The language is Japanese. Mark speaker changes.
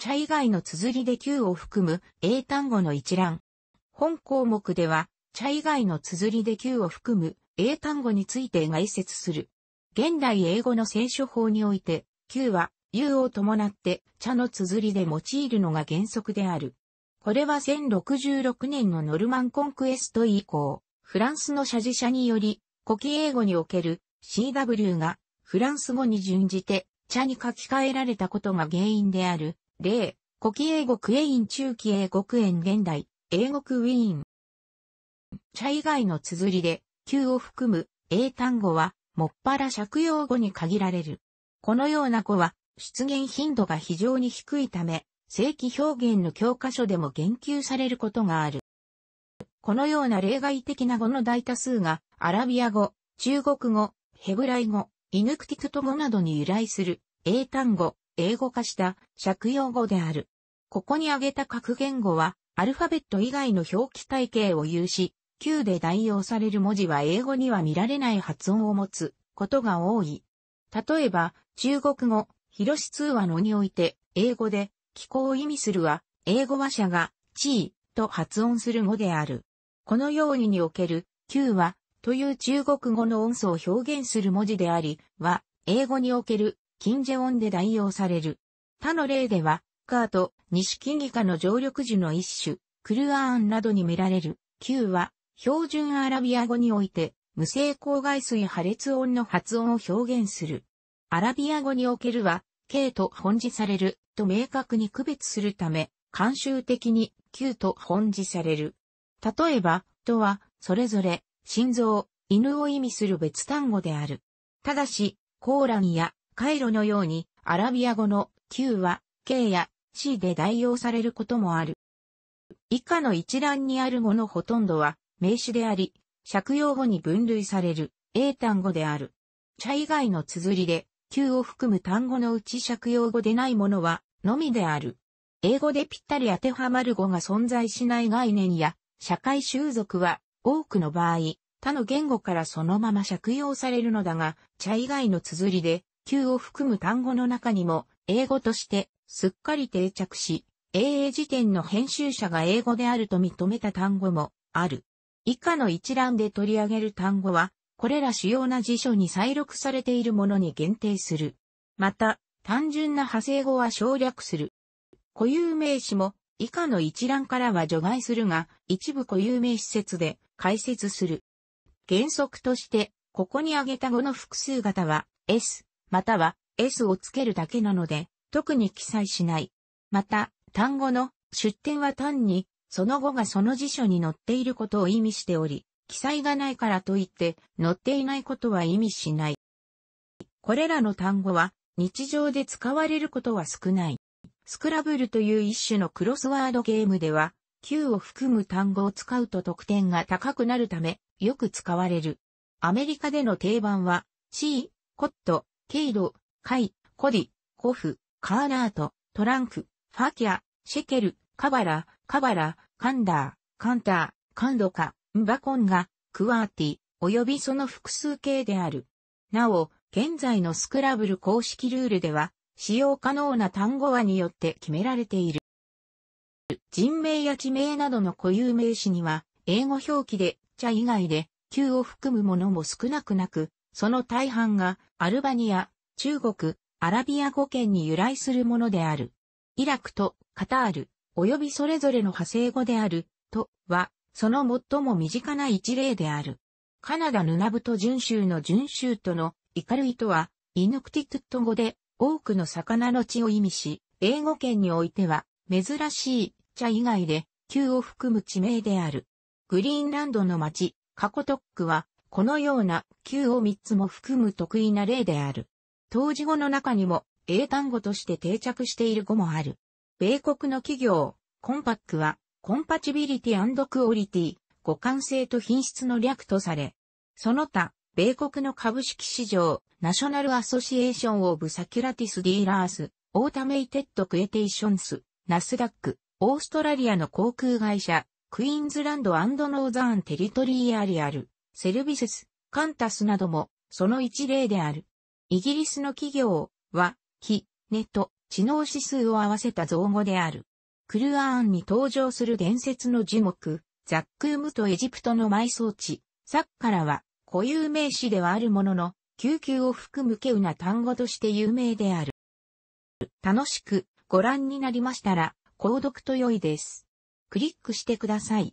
Speaker 1: 茶以外の綴りで Q を含む英単語の一覧。本項目では、茶以外の綴りで Q を含む英単語について概説する。現代英語の聖書法において、Q は U を伴って茶の綴りで用いるのが原則である。これは1066年のノルマンコンクエスト以降、フランスの社事者により、古希英語における CW がフランス語に準じて茶に書き換えられたことが原因である例、古希英国イン中期英国園現代、英国ウィーン。茶以外の綴りで、旧を含む英単語は、もっぱら借用語に限られる。このような語は、出現頻度が非常に低いため、正規表現の教科書でも言及されることがある。このような例外的な語の大多数が、アラビア語、中国語、ヘブライ語、イヌクティクト語などに由来する英単語、英語化した借用語である。ここに挙げた各言語は、アルファベット以外の表記体系を有し、Q で代用される文字は英語には見られない発音を持つことが多い。例えば、中国語、広し通話のにおいて、英語で、気候を意味するは、英語話者が、地位と発音する語である。このようににおける、Q は、という中国語の音素を表現する文字であり、は、英語における金ジェオンで代用される。他の例では、カート、錦ギ科の常緑樹の一種、クルアーンなどに見られる、Q は、標準アラビア語において、無性光外水破裂音の発音を表現する。アラビア語におけるは、K と本字されると明確に区別するため、慣習的に Q と本字される。例えば、とは、それぞれ、心臓、犬を意味する別単語である。ただし、コーランやカイロのように、アラビア語の Q は K や C で代用されることもある。以下の一覧にある語のほとんどは名詞であり、借用語に分類される英単語である。茶以外の綴りで Q を含む単語のうち借用語でないものはのみである。英語でぴったり当てはまる語が存在しない概念や社会習俗は多くの場合、他の言語からそのまま借用されるのだが、茶以外の綴りで級を含む単語の中にも、英語として、すっかり定着し、英英辞典の編集者が英語であると認めた単語もある。以下の一覧で取り上げる単語は、これら主要な辞書に再録されているものに限定する。また、単純な派生語は省略する。固有名詞も以下の一覧からは除外するが、一部固有名施設で解説する。原則として、ここに挙げた語の複数型は、S、または s をつけるだけなので、特に記載しない。また、単語の出典は単に、その後がその辞書に載っていることを意味しており、記載がないからといって載っていないことは意味しない。これらの単語は日常で使われることは少ない。スクラブルという一種のクロスワードゲームでは、Q を含む単語を使うと得点が高くなるため、よく使われる。アメリカでの定番は、C、コット、ケイド、カイ、コディ、コフ、カーナート、トランク、ファキャ、シェケル、カバラ、カバラ、カンダー、カンター、カンドカ、ムバコンガ、クワーティ、およびその複数形である。なお、現在のスクラブル公式ルールでは、使用可能な単語話によって決められている。人名や地名などの固有名詞には、英語表記で、茶以外で、旧を含むものも少なくなく、その大半がアルバニア、中国、アラビア語圏に由来するものである。イラクとカタール、及びそれぞれの派生語である、とは、その最も身近な一例である。カナダヌナブト準州の準州とのイカルイとは、イヌクティクット語で多くの魚の血を意味し、英語圏においては珍しい茶以外で、旧を含む地名である。グリーンランドの町、カコトックはこのような Q を3つも含む得意な例である。当時語の中にも英単語として定着している語もある。米国の企業、コンパックは、コンパチビリティクオリティ、互換性と品質の略とされ、その他、米国の株式市場、ナショナルアソシエーションオブサキュラティスディーラース、オータメイテッドクエテーションス、ナスダック、オーストラリアの航空会社、クイーンズランドノーザーンテリトリーアリアル、セルビセス、カンタスなども、その一例である。イギリスの企業は、キ、ネと知能指数を合わせた造語である。クルアーンに登場する伝説の樹木、ザックームとエジプトの埋葬地、サッカラは固有名詞ではあるものの、救急を含む稀有な単語として有名である。楽しくご覧になりましたら、購読と良いです。クリックしてください。